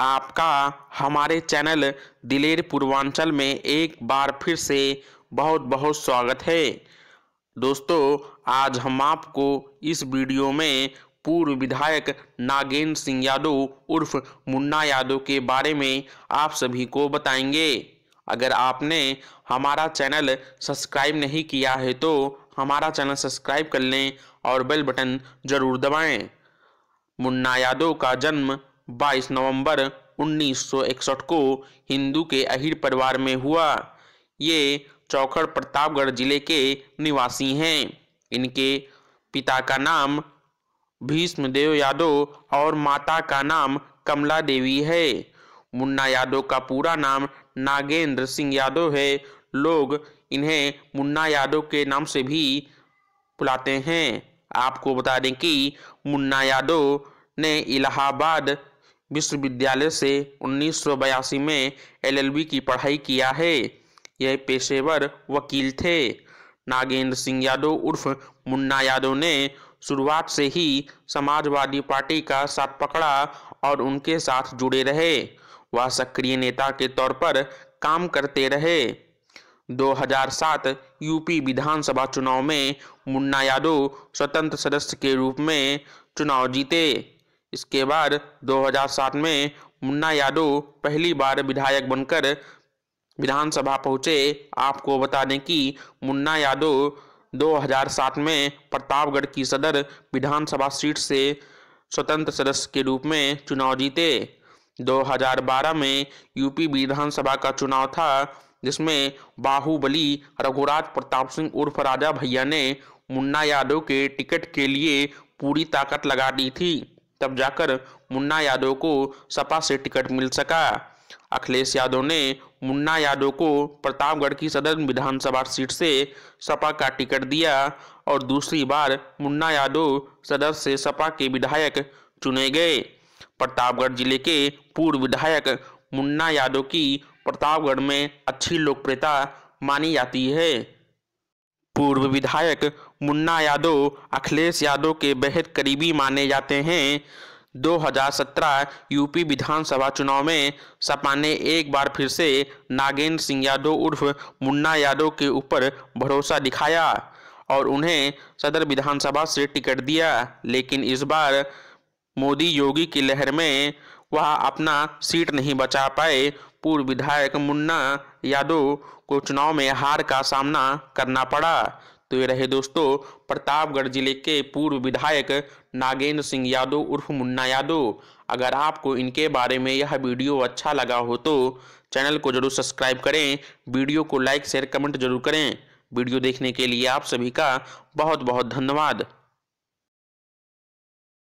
आपका हमारे चैनल दिलेर पूर्वांचल में एक बार फिर से बहुत बहुत स्वागत है दोस्तों आज हम आपको इस वीडियो में पूर्व विधायक नागेंद्र सिंह यादव उर्फ मुन्ना यादव के बारे में आप सभी को बताएंगे अगर आपने हमारा चैनल सब्सक्राइब नहीं किया है तो हमारा चैनल सब्सक्राइब कर लें और बेल बटन ज़रूर दबाएं मुन्ना यादव का जन्म 22 नवंबर 1961 को हिंदू के अहिर परिवार में हुआ ये चौखड़ प्रतापगढ़ जिले के निवासी हैं इनके पिता का नाम भीष्मदेव यादव और माता का नाम कमला देवी है मुन्ना यादव का पूरा नाम नागेंद्र सिंह यादव है लोग इन्हें मुन्ना यादव के नाम से भी बुलाते हैं आपको बता दें कि मुन्ना यादव ने इलाहाबाद विश्वविद्यालय से उन्नीस में एलएलबी की पढ़ाई किया है यह पेशेवर वकील थे नागेंद्र सिंह यादव उर्फ मुन्ना यादव ने शुरुआत से ही समाजवादी पार्टी का साथ पकड़ा और उनके साथ जुड़े रहे वह सक्रिय नेता के तौर पर काम करते रहे 2007 यूपी विधानसभा चुनाव में मुन्ना यादव स्वतंत्र सदस्य के रूप में चुनाव जीते इसके बाद 2007 में मुन्ना यादव पहली बार विधायक बनकर विधानसभा पहुंचे आपको बता दें कि मुन्ना यादव 2007 में प्रतापगढ़ की सदर विधानसभा सीट से स्वतंत्र सदस्य के रूप में चुनाव जीते 2012 में यूपी विधानसभा का चुनाव था जिसमें बाहुबली रघुराज प्रताप सिंह उर्फ राजा भैया ने मुन्ना यादव के टिकट के लिए पूरी ताकत लगा दी थी तब जाकर मुन्ना यादव को सपा से टिकट मिल सका अखिलेश यादव ने मुन्ना यादव को प्रतापगढ़ की सदन विधानसभा सीट से सपा का टिकट दिया और दूसरी बार मुन्ना यादव सदर से सपा के विधायक चुने गए प्रतापगढ़ जिले के पूर्व विधायक मुन्ना यादव की प्रतापगढ़ में अच्छी लोकप्रियता मानी जाती है पूर्व विधायक मुन्ना यादव अखिलेश यादव के बेहद करीबी माने जाते हैं 2017 यूपी विधानसभा चुनाव में सपा ने एक बार फिर से नागेंद्र सिंह यादव उर्फ मुन्ना यादव के ऊपर भरोसा दिखाया और उन्हें सदर विधानसभा से टिकट दिया लेकिन इस बार मोदी योगी की लहर में वह अपना सीट नहीं बचा पाए पूर्व विधायक मुन्ना यादव को चुनाव में हार का सामना करना पड़ा तो ये रहे दोस्तों प्रतापगढ़ जिले के पूर्व विधायक नागेंद्र सिंह यादव उर्फ मुन्ना यादव अगर आपको इनके बारे में यह वीडियो अच्छा लगा हो तो चैनल को जरूर सब्सक्राइब करें वीडियो को लाइक शेयर कमेंट जरूर करें वीडियो देखने के लिए आप सभी का बहुत बहुत धन्यवाद